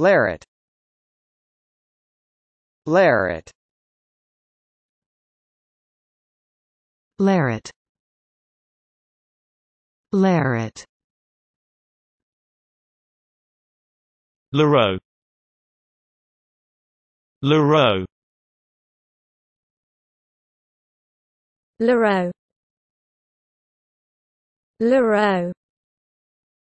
Leret Leret Leret Leret Leroux Leroux Leroux Leroux